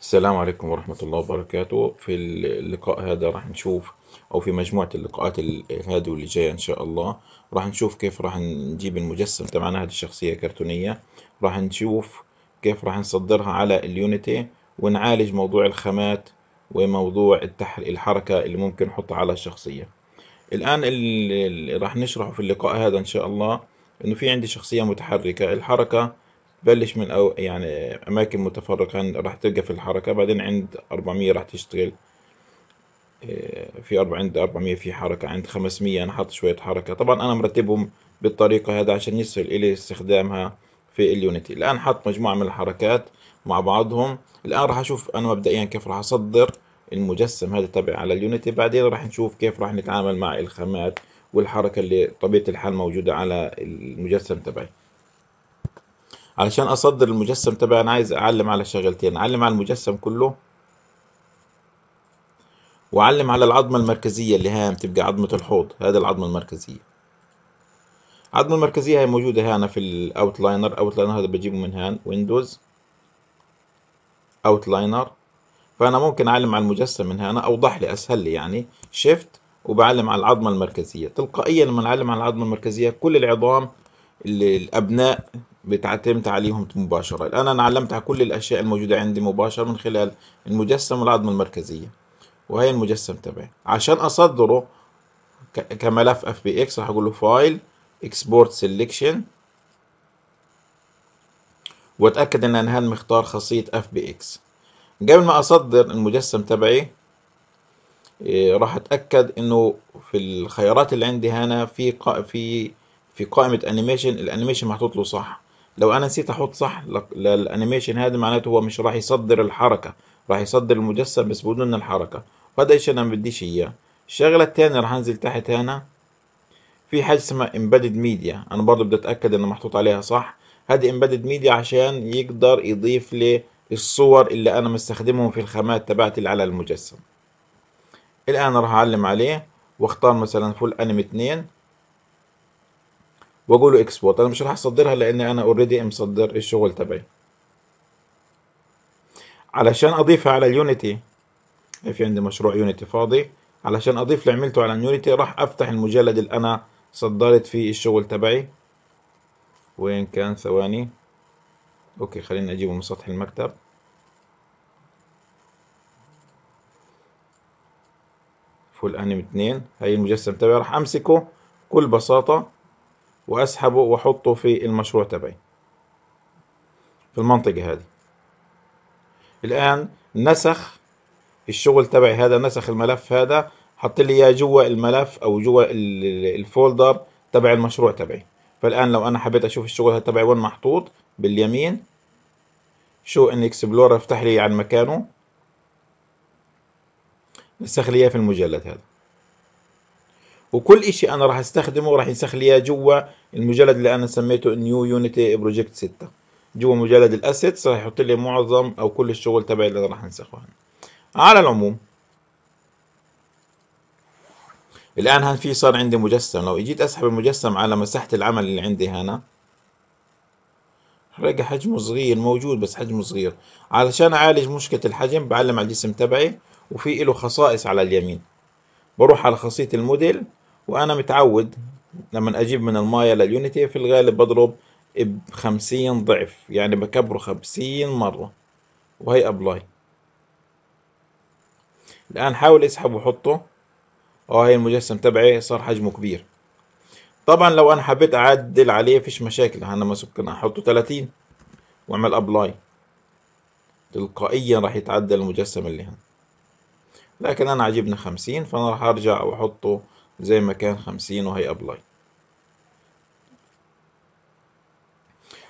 السلام عليكم ورحمة الله وبركاته في اللقاء هذا راح نشوف أو في مجموعة اللقاءات هذه واللي جاية إن شاء الله راح نشوف كيف راح نجيب المجسم تبعنا هذه الشخصية كرتونية راح نشوف كيف راح نصدرها على اليونيتي ونعالج موضوع الخامات وموضوع التحر... الحركة اللي ممكن نحطها على الشخصية الآن اللي راح نشرحه في اللقاء هذا إن شاء الله إنه في عندي شخصية متحركة الحركة بلش من أو يعني أماكن متفرقة راح تلقى في الحركة بعدين عند أربعمية راح تشتغل آه، في أربع عند أربعمية في حركة عند خمسمية أنا حاط شوية حركة طبعا أنا مرتبهم بالطريقة هذا عشان يسهل إلي استخدامها في اليونيتي الآن حط مجموعة من الحركات مع بعضهم الآن راح أشوف أنا مبدئيا كيف راح أصدر المجسم هذا تبع على اليونيتي بعدين راح نشوف كيف راح نتعامل مع الخامات والحركة اللي طبيعة الحال موجودة على المجسم تبعي علشان اصدر المجسم تبعي انا عايز اعلم على شغلتين اعلم على المجسم كله واعلم على العظمة المركزية اللي هام تبقى عظمة الحوض هذا العظمة المركزية العظمة المركزية هي موجودة هنا في الاوتلاينر اوتلاينر هذا بجيبه من هان ويندوز اوتلاينر فانا ممكن اعلم على المجسم من هنا اوضح لي اسهل لي يعني شيفت وبعلم على العظمة المركزية تلقائيا لما نعلم على العظمة المركزية كل العظام اللي الابناء بتعتمد عليهم مباشرة الآن أنا علمتها كل الأشياء الموجودة عندي مباشرة من خلال المجسم والعظمة المركزية وهي المجسم تبعي عشان أصدره كملف اف بي اكس راح أقول له فايل اكسبورت سيلكشن وأتأكد إن أنا مختار خاصية اف بي اكس قبل ما أصدر المجسم تبعي إيه، راح أتأكد إنه في الخيارات اللي عندي هنا في في في قائمة انيميشن الانيميشن محطوط له صح لو انا نسيت احط صح للانيميشن هذا معناته هو مش راح يصدر الحركه راح يصدر المجسم بس بدون الحركه وهذا ايش انا ما بديش اياه الشغله الثانيه راح انزل تحت هنا في حاجه اسمها امبيدد ميديا انا برضو بدي اتاكد انه محطوط عليها صح هذه امبيدد ميديا عشان يقدر يضيف لي الصور اللي انا مستخدمهم في الخامات تبعتي اللي على المجسم الان راح اعلم عليه واختار مثلا فول انمي 2 واقول له اكسبورت انا مش راح اصدرها لان انا اوريدي مصدر الشغل تبعي علشان اضيفها على اليونيتي إيه، في عندي مشروع يونيتي فاضي علشان اضيف اللي عملته على اليونيتي راح افتح المجلد اللي انا صدرت فيه الشغل تبعي وين كان ثواني اوكي خلينا اجيبه من سطح المكتب فول انيم 2 هاي المجسم تبعي راح امسكه بكل بساطه واسحبه واحطه في المشروع تبعي في المنطقة هذه الآن نسخ الشغل تبعي هذا نسخ الملف هذا حط لي اياه جوا الملف او جوا الفولدر تبع المشروع تبعي فالآن لو أنا حبيت أشوف الشغل هذا تبعي وين محطوط باليمين شو ان اكسبلور افتح لي عن مكانه نسخ لي اياه في المجلد هذا وكل إشي أنا راح أستخدمه راح ينسخ لي جوا المجلد اللي أنا سميته نيو يونيتي بروجكت 6 جوا مجلد الأسيتس راح يحط لي معظم أو كل الشغل تبعي اللي أنا راح أنسخه على العموم الآن هان في صار عندي مجسم لو إجيت أسحب المجسم على مساحة العمل اللي عندي هنا رجع حجمه صغير موجود بس حجمه صغير علشان أعالج مشكلة الحجم بعلم على الجسم تبعي وفي له خصائص على اليمين بروح على خاصية الموديل وأنا متعود لما أجيب من الماية لليونيتي في الغالب بضرب بخمسين ضعف يعني بكبره خمسين مرة وهي أبلاي الآن حاول اسحب وحطه اه هي المجسم تبعي صار حجمه كبير طبعا لو أنا حبيت أعدل عليه فيش مشاكل أنا ممكن أحطه تلاتين وأعمل أبلاي تلقائيا راح يتعدل المجسم اللي هنا لكن أنا عجبني خمسين فأنا راح أرجع وأحطه زي ما كان خمسين وهي ابلاي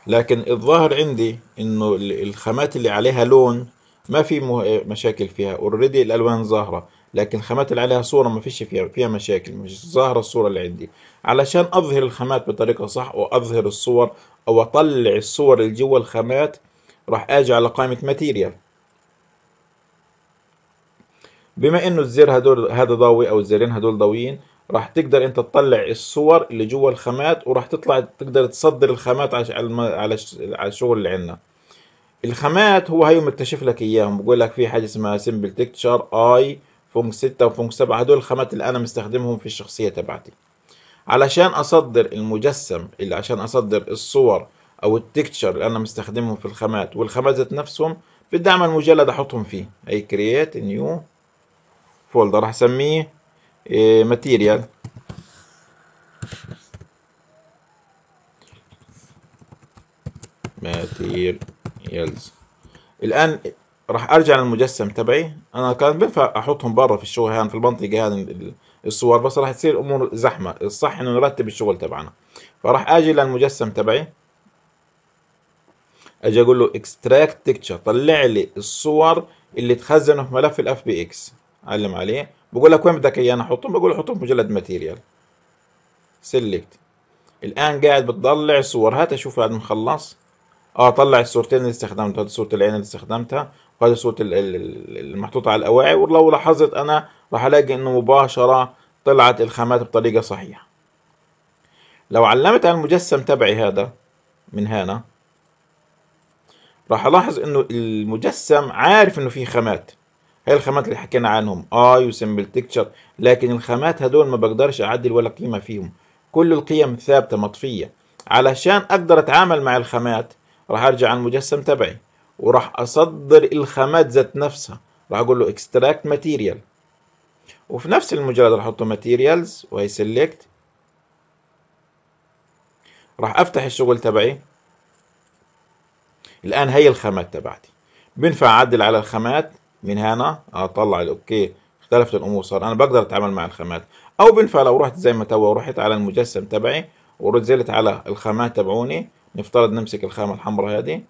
لكن الظاهر عندي انه الخامات اللي عليها لون ما في مشاكل فيها اوريدي الالوان ظاهره لكن الخامات اللي عليها صوره ما فيش فيها فيها مشاكل مش ظاهره الصوره اللي عندي علشان اظهر الخامات بطريقه صح واظهر الصور او اطلع الصور اللي جوا الخامات راح اجي على قائمه ماتيريال بما انه الزر هدول هذا ضوئي او الزرين هدول ضوئيين راح تقدر انت تطلع الصور اللي جوا الخامات وراح تطلع تقدر تصدر الخامات على على الشغل اللي عندنا الخامات هو هيو مكتشف لك اياهم بقول لك في حاجه اسمها سمبل تكتشر اي فونك 6 وفونك 7 هدول الخامات اللي انا مستخدمهم في الشخصيه تبعتي علشان اصدر المجسم اللي عشان اصدر الصور او التكتشر اللي انا مستخدمهم في الخامات والخامات ذات نفسهم بدي اعمل مجلد احطهم فيه اي كرييت نيو فولدر راح اسميه ماتيريال eh, ماتيريال الآن راح أرجع للمجسم تبعي أنا كان بينفع أحطهم برا في الشغل هان في المنطقة هذه الصور بس راح تصير أمور زحمة الصح إنه نرتب الشغل تبعنا فراح أجي للمجسم تبعي أجي أقول له اكستراكت تكتشر طلع لي الصور اللي تخزنوا في ملف الاف بي اكس علم عليه بقول لك وين بدك اياه انا احطهم بقول احطهم في مجلد ماتيريال سيلكت الان قاعد بتطلع صور هات اشوف بعد ما خلص اه طلع الصورتين اللي استخدمتها هذه صوره العين اللي استخدمتها وهذه صوره المحطوطه على الاواعي ولو لاحظت انا راح الاقي انه مباشره طلعت الخامات بطريقه صحيحه لو علمت على المجسم تبعي هذا من هنا راح الاحظ انه المجسم عارف انه في خامات هي الخامات اللي حكينا عنهم اي وسمبل تكتشر لكن الخامات هدول ما بقدرش اعدل ولا قيمه فيهم كل القيم ثابته مطفيه علشان اقدر اتعامل مع الخامات راح ارجع على المجسم تبعي وراح اصدر الخامات ذات نفسها راح اقول له اكستراكت ماتيريال وفي نفس المجرد راح احطه ماتيريالز واي سيلكت راح افتح الشغل تبعي الان هي الخامات تبعتي بنفع اعدل على الخامات من هنا اطلع آه، الاوكي اختلفت الامور صار انا بقدر اتعامل مع الخامات او بنفع لو رحت زي ما تو رحت على المجسم تبعي ونزلت على الخامات تبعوني نفترض نمسك الخامة الحمراء هذه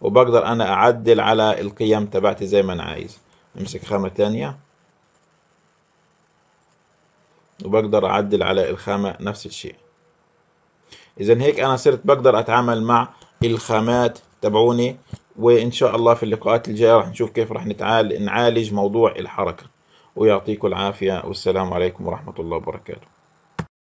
وبقدر انا اعدل على القيم تبعتي زي ما انا عايز نمسك خامة تانية وبقدر اعدل على الخامة نفس الشيء اذا هيك انا صرت بقدر اتعامل مع الخامات تبعوني وإن شاء الله في اللقاءات الجاية راح نشوف كيف راح نعالج موضوع الحركة ويعطيكم العافية والسلام عليكم ورحمة الله وبركاته